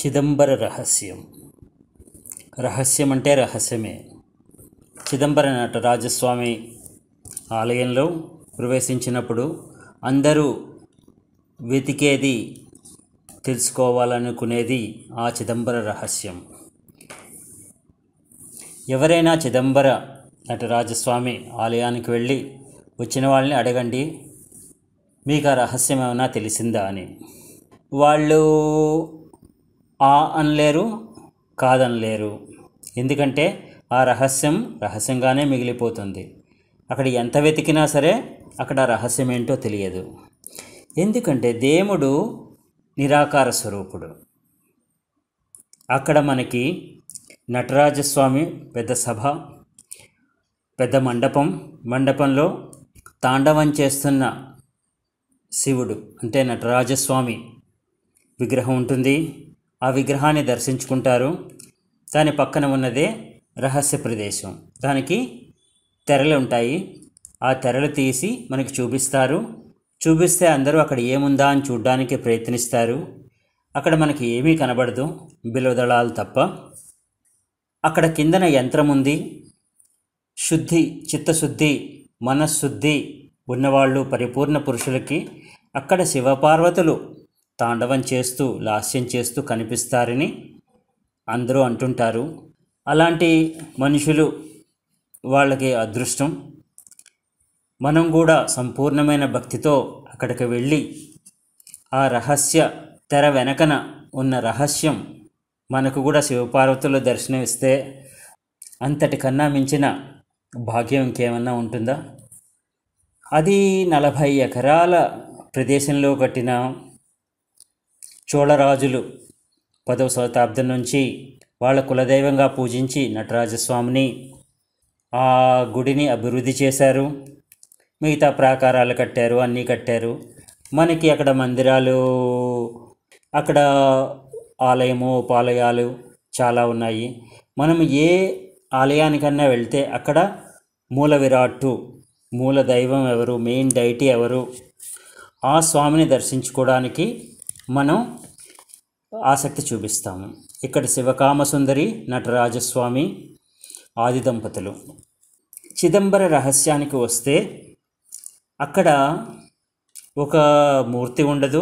చిదంబర రహస్యం రహస్యం అంటే రహస్యమే చిదంబర నట రాజస్వామి ఆలయంలో ప్రవేశించినప్పుడు అందరూ వెతికేది తెలుసుకోవాలనుకునేది ఆ చిదంబర రహస్యం ఎవరైనా చిదంబర నటరాజస్వామి ఆలయానికి వెళ్ళి వచ్చిన వాళ్ళని అడగండి మీకు ఆ రహస్యం ఏమైనా తెలిసిందా అని వాళ్ళు ఆ అనలేరు కాదనలేరు ఎందుకంటే ఆ రహస్యం రహస్యంగానే మిగిలిపోతుంది అక్కడ ఎంత వెతికినా సరే అక్కడ రహస్యం ఏంటో తెలియదు ఎందుకంటే దేవుడు నిరాకార స్వరూపుడు అక్కడ మనకి నటరాజస్వామి పెద్ద సభ పెద్ద మండపం మండపంలో తాండవం చేస్తున్న శివుడు అంటే నటరాజస్వామి విగ్రహం ఉంటుంది ఆ విగ్రహాన్ని దర్శించుకుంటారు దాని పక్కన ఉన్నదే రహస్య ప్రదేశం దానికి తెరలు ఉంటాయి ఆ తెరలు తీసి మనకి చూపిస్తారు చూపిస్తే అందరూ అక్కడ ఏముందా అని చూడడానికి ప్రయత్నిస్తారు అక్కడ మనకి ఏమీ కనబడదు బిలోదళాలు తప్ప అక్కడ కిందన యంత్రం ఉంది శుద్ధి చిత్తశుద్ధి మనశ్శుద్ధి ఉన్నవాళ్ళు పరిపూర్ణ పురుషులకి అక్కడ శివపార్వతులు తాండవం చేస్తూ లాస్యం చేస్తూ కనిపిస్తారని అందరూ అంటుంటారు అలాంటి మనుషులు వాళ్ళకి అదృష్టం మనం కూడా సంపూర్ణమైన భక్తితో అక్కడికి వెళ్ళి ఆ రహస్య తెర వెనకన ఉన్న రహస్యం మనకు కూడా శివపార్వతులు దర్శనమిస్తే అంతటి కన్నా మించిన భాగ్యం ఇంకేమన్నా ఉంటుందా అది నలభై ఎకరాల ప్రదేశంలో కట్టిన చోళరాజులు పదవ శతాబ్దం నుంచి వాళ్ళ కులదైవంగా పూజించి నటరాజస్వామిని ఆ గుడిని అభివృద్ధి చేశారు మిగతా ప్రాకారాలు కట్టారు అన్నీ కట్టారు మనకి అక్కడ మందిరాలు అక్కడ ఆలయము ఉపాలయాలు చాలా ఉన్నాయి మనం ఏ ఆలయానికన్నా వెళ్తే అక్కడ మూల విరాట్టు మూల దైవం ఎవరు మెయిన్ డైటీ ఎవరు ఆ స్వామిని దర్శించుకోవడానికి మనం ఆసక్తి చూపిస్తాము ఇక్కడ శివకామసుందరి నటరాజస్వామి ఆది దంపతులు చిదంబర రహస్యానికి వస్తే అక్కడ ఒక మూర్తి ఉండదు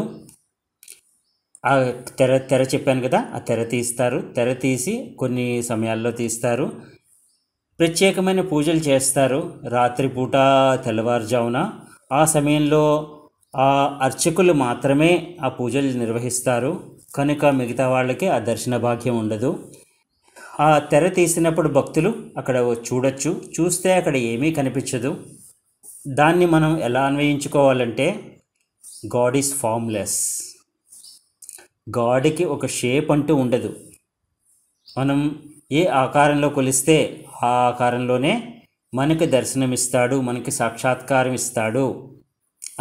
ఆ తెర తెర చెప్పాను కదా ఆ తెర తీస్తారు తెర తీసి కొన్ని సమయాల్లో తీస్తారు ప్రత్యేకమైన పూజలు చేస్తారు రాత్రిపూట తెల్లవారుజామున ఆ సమయంలో ఆ అర్చకులు మాత్రమే ఆ పూజలు నిర్వహిస్తారు కనుక మిగతా వాళ్ళకి ఆ దర్శన భాగ్యం ఉండదు ఆ తెర తీసినప్పుడు భక్తులు అక్కడ చూడొచ్చు చూస్తే అక్కడ ఏమీ కనిపించదు దాన్ని మనం ఎలా అన్వయించుకోవాలంటే గాడ్ ఈజ్ ఫామ్లెస్ గాడ్కి ఒక షేప్ అంటూ ఉండదు మనం ఏ ఆకారంలో కొలిస్తే ఆ ఆకారంలోనే మనకి దర్శనమిస్తాడు మనకి సాక్షాత్కారం ఇస్తాడు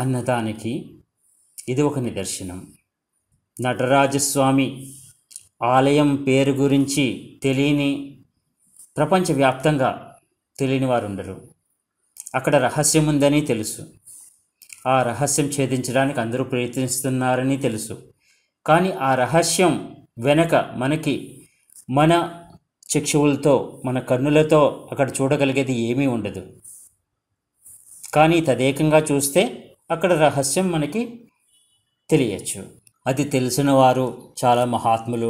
అన్నదానికి ఇది ఒక నిదర్శనం నటరాజస్వామి ఆలయం పేరు గురించి తెలియని ప్రపంచవ్యాప్తంగా తెలియని వారు ఉండరు అక్కడ రహస్యం ఉందని తెలుసు ఆ రహస్యం ఛేదించడానికి అందరూ ప్రయత్నిస్తున్నారని తెలుసు కానీ ఆ రహస్యం వెనక మనకి మన చక్షువులతో మన కన్నులతో అక్కడ చూడగలిగేది ఏమీ ఉండదు కానీ తదేకంగా చూస్తే అక్కడ రహస్యం మనకి తెలియచ్చు అది తెలిసిన వారు చాలా మహాత్ములు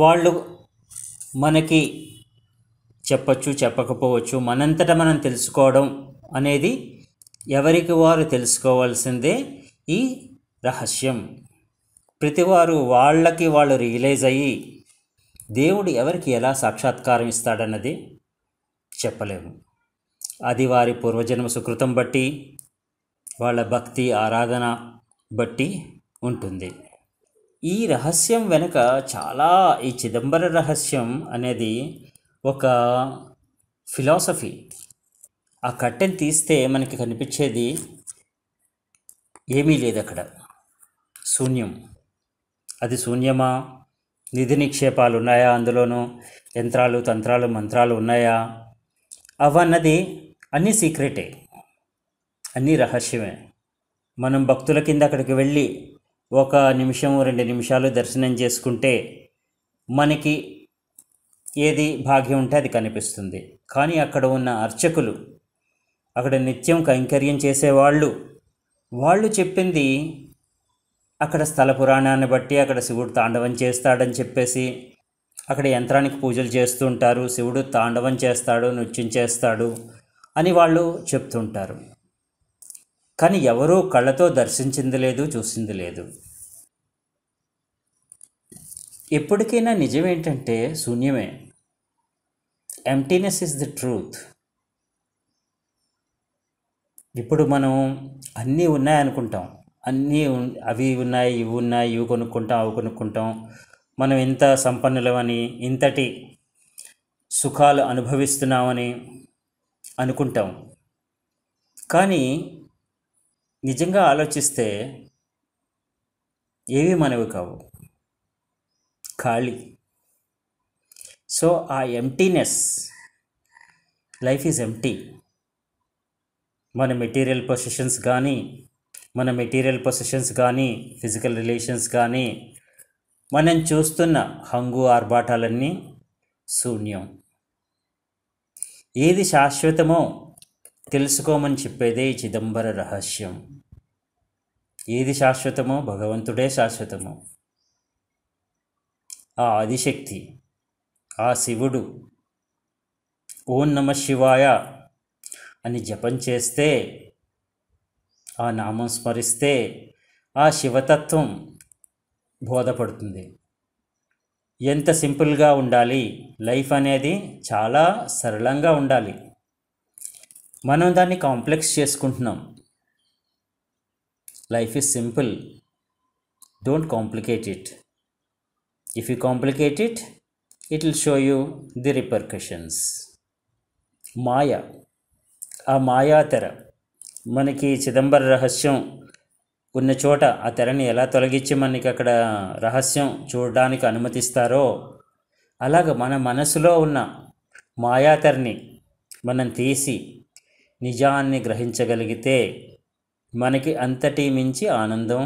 వాళ్ళు మనకి చెప్పచ్చు చెప్పకపోవచ్చు మనంతట మనం తెలుసుకోవడం అనేది ఎవరికి వారు తెలుసుకోవాల్సిందే ఈ రహస్యం ప్రతివారు వాళ్ళకి వాళ్ళు రియలైజ్ అయ్యి దేవుడు ఎవరికి ఎలా సాక్షాత్కారం ఇస్తాడన్నది చెప్పలేము అది వారి పూర్వజన్మ సుకృతం బట్టి వాళ్ళ భక్తి ఆరాధన బట్టి ఉంటుంది ఈ రహస్యం వెనుక చాలా ఈ చిదంబర రహస్యం అనేది ఒక ఫిలాసఫీ ఆ కట్టెని తీస్తే మనకి కనిపించేది ఏమీ లేదు అక్కడ శూన్యం అది శూన్యమా నిధి నిక్షేపాలు ఉన్నాయా అందులోనూ యంత్రాలు తంత్రాలు మంత్రాలు ఉన్నాయా అవన్నది అన్నీ సీక్రెటే అన్నీ రహస్యమే మనం భక్తుల కింద అక్కడికి వెళ్ళి ఒక నిమిషం రెండు నిమిషాలు దర్శనం చేసుకుంటే మనకి ఏది భాగ్యం ఉంటే అది కనిపిస్తుంది కానీ అక్కడ ఉన్న అర్చకులు అక్కడ నిత్యం కైంకర్యం చేసేవాళ్ళు వాళ్ళు చెప్పింది అక్కడ స్థల పురాణాన్ని బట్టి అక్కడ శివుడు తాండవం చేస్తాడని చెప్పేసి అక్కడ యంత్రానికి పూజలు చేస్తుంటారు శివుడు తాండవం చేస్తాడు నృత్యం చేస్తాడు అని వాళ్ళు చెప్తుంటారు కానీ ఎవరూ కళ్ళతో దర్శించింది లేదు చూసింది లేదు ఎప్పటికైనా నిజమేంటంటే శూన్యమే ఎంటీనెస్ ఇస్ ది ట్రూత్ ఇప్పుడు మనం అన్నీ ఉన్నాయనుకుంటాం అన్నీ అవి ఉన్నాయి ఇవి ఉన్నాయి ఇవి కొనుక్కుంటాం అవి కొనుక్కుంటాం మనం ఇంత సంపన్నులమని ఇంతటి సుఖాలు అనుభవిస్తున్నామని అనుకుంటాం కానీ నిజంగా ఆలోచిస్తే ఏవి మనవి కావు ఖాళీ సో ఆ ఎంటీనెస్ లైఫ్ ఈజ్ ఎంటీ మన మెటీరియల్ పొసిషన్స్ కానీ మన మెటీరియల్ పొసిషన్స్ కానీ ఫిజికల్ రిలేషన్స్ కానీ మనం చూస్తున్న హంగు ఆర్భాటాలన్నీ శూన్యం ఏది శాశ్వతమో తెలుసుకోమని చెప్పేదే ఈ చిదంబర రహస్యం ఏది శాశ్వతమో భగవంతుడే శాశ్వతము ఆ ఆదిశక్తి ఆ శివుడు ఓం నమ శివాయ అని జపం చేస్తే ఆ నామం స్మరిస్తే ఆ శివతత్వం బోధపడుతుంది ఎంత సింపుల్గా ఉండాలి లైఫ్ అనేది చాలా సరళంగా ఉండాలి మనం దాన్ని కాంప్లెక్స్ చేసుకుంటున్నాం life is simple don't complicate it if you complicate it it will show you the repercussions మాయ ఆ మాయా తెర మనకి చిదంబర రహస్యం ఉన్న చోట ఆ తెరని ఎలా తొలగించి మనకి అక్కడ రహస్యం చూడడానికి అనుమతిస్తారో అలాగ మన మనసులో ఉన్న మాయాతెరని మనం తీసి నిజాన్ని గ్రహించగలిగితే మనకి అంతటి మించి ఆనందం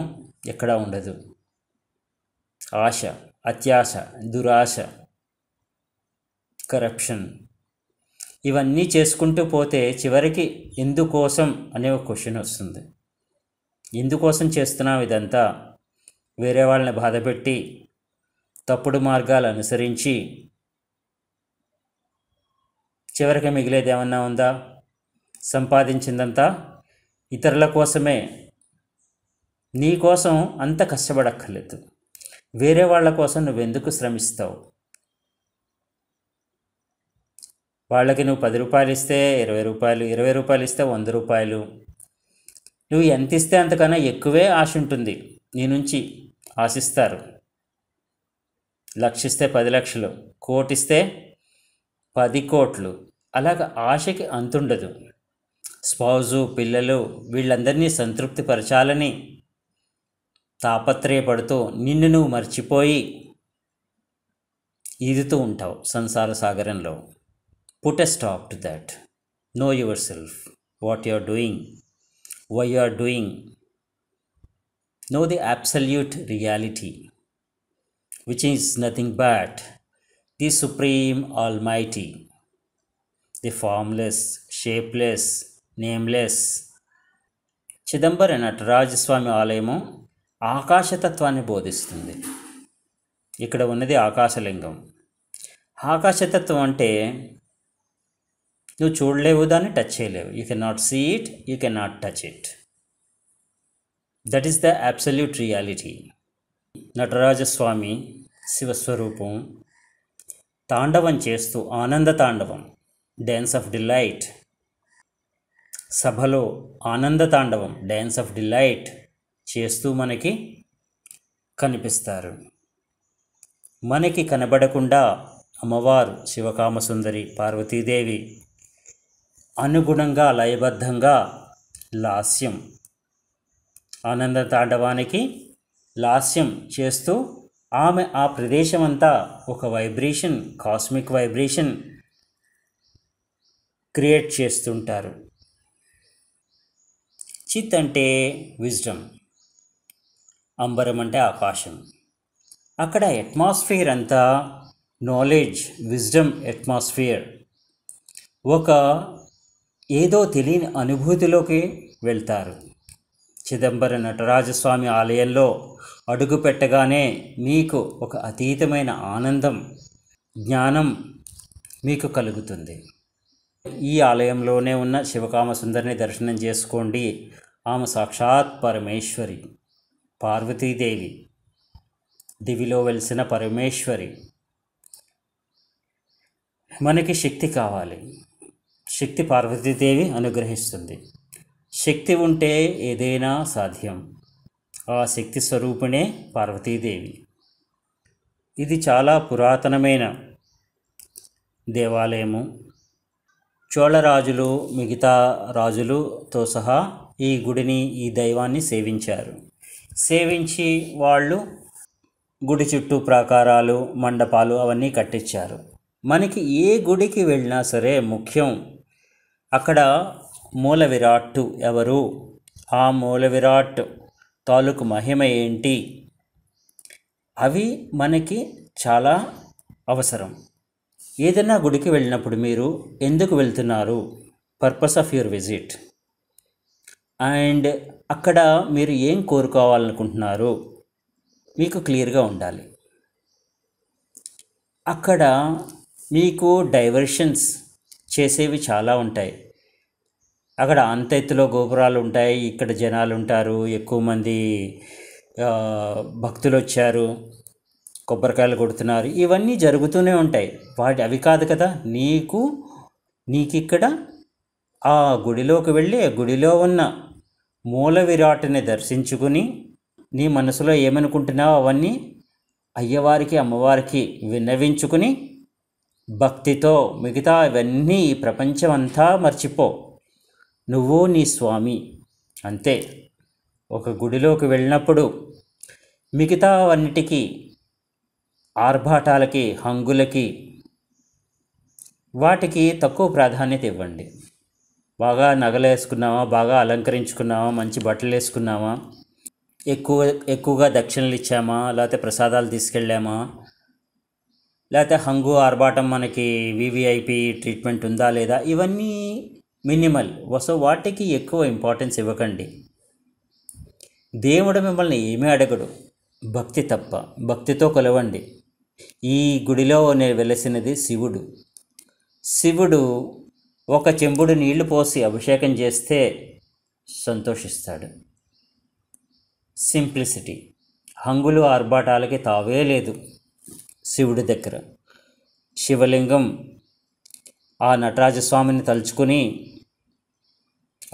ఎక్కడా ఉండదు ఆశ అత్యాశ దురాశ కరప్షన్ ఇవన్నీ చేసుకుంటూ పోతే చివరికి ఎందుకోసం అనే ఒక క్వశ్చన్ వస్తుంది ఎందుకోసం చేస్తున్నాం ఇదంతా వేరే వాళ్ళని బాధపెట్టి తప్పుడు మార్గాలు అనుసరించి చివరికి మిగిలేదేమన్నా ఉందా సంపాదించిందంతా ఇతరుల కోసమే నీ కోసం అంత కష్టపడక్కర్లేదు వేరే వాళ్ళ కోసం నువ్వెందుకు శ్రమిస్తావు వాళ్ళకి నువ్వు పది రూపాయలు ఇస్తే ఇరవై రూపాయలు ఇరవై రూపాయలు ఇస్తే వంద రూపాయలు నువ్వు ఎంత ఇస్తే అంతకన్నా ఎక్కువే ఆశ ఉంటుంది నీ నుంచి ఆశిస్తారు లక్షిస్తే పది లక్షలు కోటిస్తే పది కోట్లు అలాగ ఆశకి అంతుండదు స్పౌజు పిల్లలు వీళ్ళందరినీ సంతృప్తిపరచాలని తాపత్రయపడుతూ నిన్ను నువ్వు మర్చిపోయి ఈదుతూ ఉంటావు సంసార సాగరంలో put a stop to that know yourself what you are doing why you are doing know the absolute reality which is nothing but the supreme almighty the formless shapeless nameless చిదంబరి నటరాజస్వామి ఆలయము ఆకాశతత్వాన్ని బోధిస్తుంది ఇక్కడ ఉన్నది ఆకాశలింగం ఆకాశతత్వం అంటే నువ్వు చూడలేవు దాన్ని టచ్ చేయలేవు you can not see it you can not touch it that is the absolute reality Natarajaswami శివస్వరూపం తాండవం చేస్తూ ఆనంద తాండవం డ్యాన్స్ ఆఫ్ డిలైట్ సభలో ఆనందతాండవం డ్యాన్స్ ఆఫ్ డిలైట్ చేస్తూ మనకి కనిపిస్తారు మనకి కనబడకుండా అమ్మవారు శివకామసుందరి పార్వతీదేవి అనుగుణంగా లయబద్ధంగా లాస్యం ఆనంద తాండవానికి లాస్యం చేస్తూ ఆమె ఆ ప్రదేశం అంతా ఒక వైబ్రేషన్ కాస్మిక్ వైబ్రేషన్ క్రియేట్ చేస్తుంటారు చిత్ అంటే విజ్డమ్ అంబరం అంటే ఆకాశం అక్కడ అట్మాస్ఫియర్ అంతా నాలెడ్జ్ విజ్డమ్ అట్మాస్ఫియర్ ఒక ఏదో తెలియని అనుభూతిలోకి వెళ్తారు చిదంబరం నటరాజస్వామి ఆలయంలో అడుగు పెట్టగానే మీకు ఒక అతీతమైన ఆనందం జ్ఞానం మీకు కలుగుతుంది ఈ ఆలయంలోనే ఉన్న శివకామసుందరిని దర్శనం చేసుకోండి ఆమె సాక్షాత్ పరమేశ్వరి పార్వతీదేవి దివిలో వెలిసిన పరమేశ్వరి మనకి శక్తి కావాలి శక్తి పార్వతీదేవి అనుగ్రహిస్తుంది శక్తి ఉంటే ఏదైనా సాధ్యం ఆ శక్తి స్వరూపిణే పార్వతీదేవి ఇది చాలా పురాతనమైన దేవాలయము చోళరాజులు మిగతా రాజులుతో సహా ఈ గుడిని ఈ దైవాన్ని సేవించారు సేవించి వాళ్ళు గుడి చుట్టూ ప్రాకారాలు మండపాలు అవన్నీ కట్టించారు మనకి ఏ గుడికి వెళ్ళినా సరే ముఖ్యం అక్కడ మూల విరాట్టు ఎవరు ఆ మూల విరాట్ తాలూకు మహిమ ఏంటి అవి మనకి చాలా అవసరం ఏదైనా గుడికి వెళ్ళినప్పుడు మీరు ఎందుకు వెళ్తున్నారు purpose of your visit and అక్కడ మీరు ఏం కోరుకోవాలనుకుంటున్నారు మీకు క్లియర్గా ఉండాలి అక్కడ మీకు డైవర్షన్స్ చేసేవి చాలా ఉంటాయి అక్కడ ఎత్తులో గోపురాలు ఉంటాయి ఇక్కడ జనాలు ఉంటారు ఎక్కువ మంది భక్తులు వచ్చారు కొబ్బరికాయలు కొడుతున్నారు ఇవన్నీ జరుగుతూనే ఉంటాయి వాటి అవి కాదు కదా నీకు నీకిక్కడ ఆ గుడిలోకి వెళ్ళి గుడిలో ఉన్న మూల విరాట్ని దర్శించుకుని నీ మనసులో ఏమనుకుంటున్నావో అవన్నీ అయ్యవారికి అమ్మవారికి విన్నవించుకుని భక్తితో మిగతా ఇవన్నీ ఈ ప్రపంచం అంతా మర్చిపో నువ్వు నీ స్వామి అంతే ఒక గుడిలోకి వెళ్ళినప్పుడు మిగతా అన్నిటికీ ఆర్భాటాలకి హంగులకి వాటికి తక్కువ ప్రాధాన్యత ఇవ్వండి బాగా నగలేసుకున్నామా బాగా అలంకరించుకున్నామా మంచి బట్టలు వేసుకున్నామా ఎక్కువ ఎక్కువగా దక్షిణలు ఇచ్చామా లేకపోతే ప్రసాదాలు తీసుకెళ్ళామా లేకపోతే హంగు ఆర్భాటం మనకి వివిఐపి ట్రీట్మెంట్ ఉందా లేదా ఇవన్నీ మినిమల్ సో వాటికి ఎక్కువ ఇంపార్టెన్స్ ఇవ్వకండి దేవుడు మిమ్మల్ని ఏమీ అడగడు భక్తి తప్ప భక్తితో కొలవండి ఈ గుడిలో నేను వెలసినది శివుడు శివుడు ఒక చెంబుడు నీళ్లు పోసి అభిషేకం చేస్తే సంతోషిస్తాడు సింప్లిసిటీ హంగులు ఆర్భాటాలకి తావే లేదు శివుడి దగ్గర శివలింగం ఆ నటరాజస్వామిని తలుచుకుని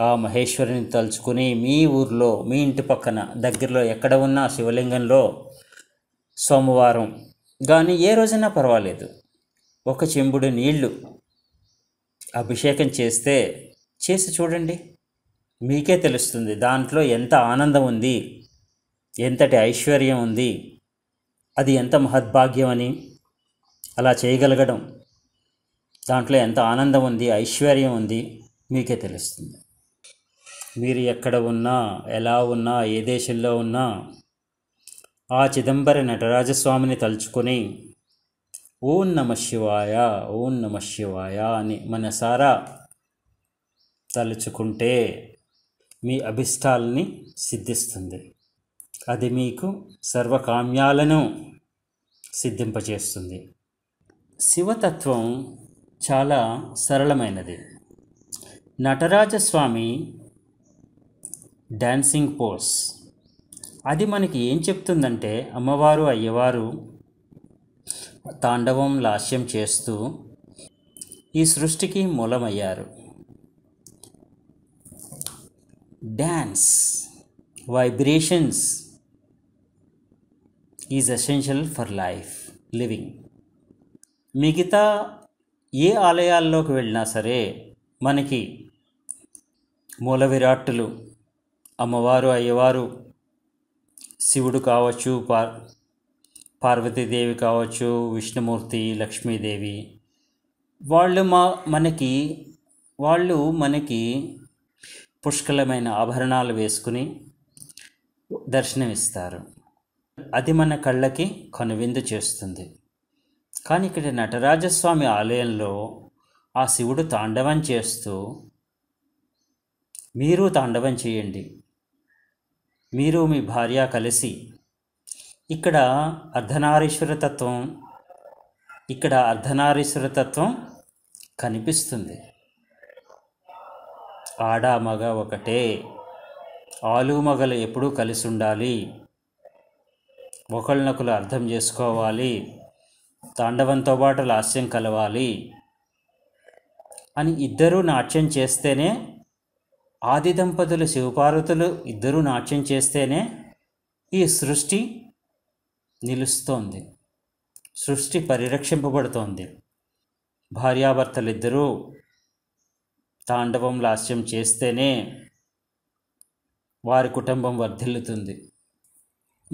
ఆ మహేశ్వరిని తలుచుకుని మీ ఊర్లో మీ ఇంటి పక్కన దగ్గరలో ఎక్కడ ఉన్న శివలింగంలో సోమవారం కానీ ఏ రోజైనా పర్వాలేదు ఒక చెంబుడు నీళ్లు అభిషేకం చేస్తే చేసి చూడండి మీకే తెలుస్తుంది దాంట్లో ఎంత ఆనందం ఉంది ఎంతటి ఐశ్వర్యం ఉంది అది ఎంత మహద్భాగ్యం అని అలా చేయగలగడం దాంట్లో ఎంత ఆనందం ఉంది ఐశ్వర్యం ఉంది మీకే తెలుస్తుంది మీరు ఎక్కడ ఉన్నా ఎలా ఉన్నా ఏ దేశంలో ఉన్నా ఆ చిదంబర నటరాజస్వామిని తలుచుకొని ఓం నమ శివాయ ఓం నమ శివాయ అని మనసారా తలుచుకుంటే మీ అభిష్టాలని సిద్ధిస్తుంది అది మీకు సర్వకామ్యాలను సిద్ధింపచేస్తుంది శివతత్వం చాలా సరళమైనది నటరాజస్వామి డాన్సింగ్ పోస్ అది మనకి ఏం చెప్తుందంటే అమ్మవారు అయ్యవారు తాండవం లాస్యం చేస్తూ ఈ సృష్టికి మూలమయ్యారు dance vibrations is essential for life living మిగతా ఏ ఆలయాల్లోకి వెళ్ళినా సరే మనకి మూల విరాట్టులు అమ్మవారు అయ్యవారు శివుడు కావచ్చు పార్ పార్వతీదేవి కావచ్చు విష్ణుమూర్తి లక్ష్మీదేవి వాళ్ళు మా మనకి వాళ్ళు మనకి పుష్కలమైన ఆభరణాలు వేసుకుని దర్శనమిస్తారు అది మన కళ్ళకి కనువిందు చేస్తుంది కానీ ఇక్కడ నటరాజస్వామి ఆలయంలో ఆ శివుడు తాండవం చేస్తూ మీరు తాండవం చేయండి మీరు మీ భార్య కలిసి ఇక్కడ అర్ధనారీశ్వర తత్వం ఇక్కడ అర్ధనారీశ్వర తత్వం కనిపిస్తుంది ఆడ మగ ఒకటే ఆలు మగలు ఎప్పుడూ కలిసి ఉండాలి ఒకళ్ళనొకరు అర్థం చేసుకోవాలి తాండవంతో పాటు లాస్యం కలవాలి అని ఇద్దరూ నాట్యం చేస్తేనే ఆది దంపతులు శివపార్వతులు ఇద్దరూ నాట్యం చేస్తేనే ఈ సృష్టి నిలుస్తోంది సృష్టి పరిరక్షింపబడుతోంది భార్యాభర్తలిద్దరూ తాండవం లాస్యం చేస్తేనే వారి కుటుంబం వర్ధిల్లుతుంది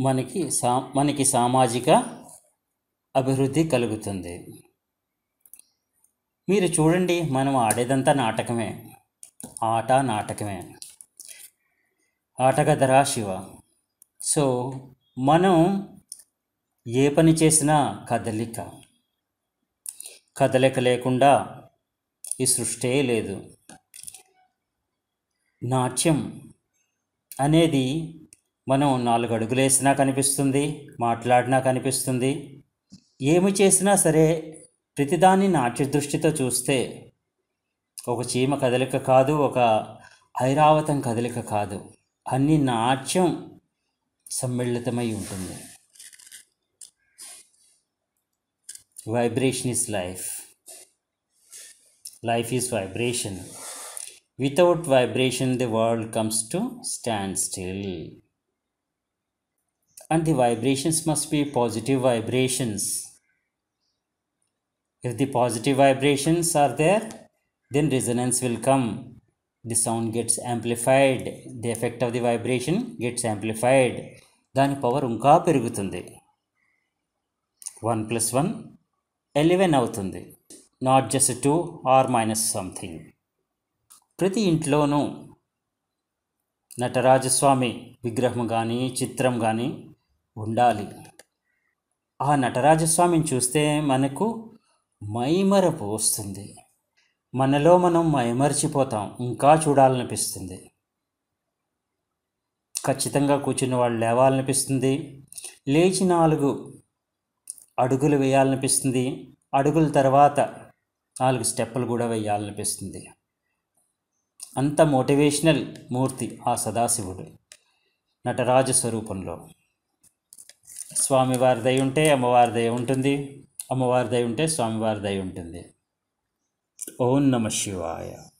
మనకి సా మనకి సామాజిక అభివృద్ధి కలుగుతుంది మీరు చూడండి మనం ఆడేదంతా నాటకమే ఆట నాటకమే ఆటగదరా శివ సో మనం ఏ పని చేసినా కదలిక కదలిక లేకుండా ఈ సృష్టే లేదు నాట్యం అనేది మనం నాలుగు అడుగులేసినా కనిపిస్తుంది మాట్లాడినా కనిపిస్తుంది ఏమి చేసినా సరే ప్రతిదాన్ని నాట్య దృష్టితో చూస్తే ఒక చీమ కదలిక కాదు ఒక ఐరావతం కదలిక కాదు అన్ని నాట్యం సమ్మిళితమై ఉంటుంది vibration is life life is vibration without vibration the world comes to stand still and the vibrations must be positive vibrations if the positive vibrations are there then resonance will come the sound gets amplified the effect of the vibration gets amplified దాని power ఇంకా పెరుగుతుంది one plus one eleven అవుతుంది not just two or minus something ప్రతి ఇంట్లోనూ నటరాజస్వామి విగ్రహం కానీ చిత్రం కానీ ఉండాలి ఆ నటరాజస్వామిని చూస్తే మనకు మైమరపు వస్తుంది మనలో మనం మైమర్చిపోతాం ఇంకా చూడాలనిపిస్తుంది ఖచ్చితంగా కూర్చున్న వాళ్ళు లేవాలనిపిస్తుంది లేచి నాలుగు అడుగులు వేయాలనిపిస్తుంది అడుగుల తర్వాత నాలుగు స్టెప్పులు కూడా వేయాలనిపిస్తుంది అంత మోటివేషనల్ మూర్తి ఆ సదాశివుడు నటరాజ స్వరూపంలో స్వామివారి దయ ఉంటే అమ్మవారి దయ ఉంటుంది అమ్మవారి దయ ఉంటే స్వామివారి దయ ఉంటుంది ओम नमः शिवाय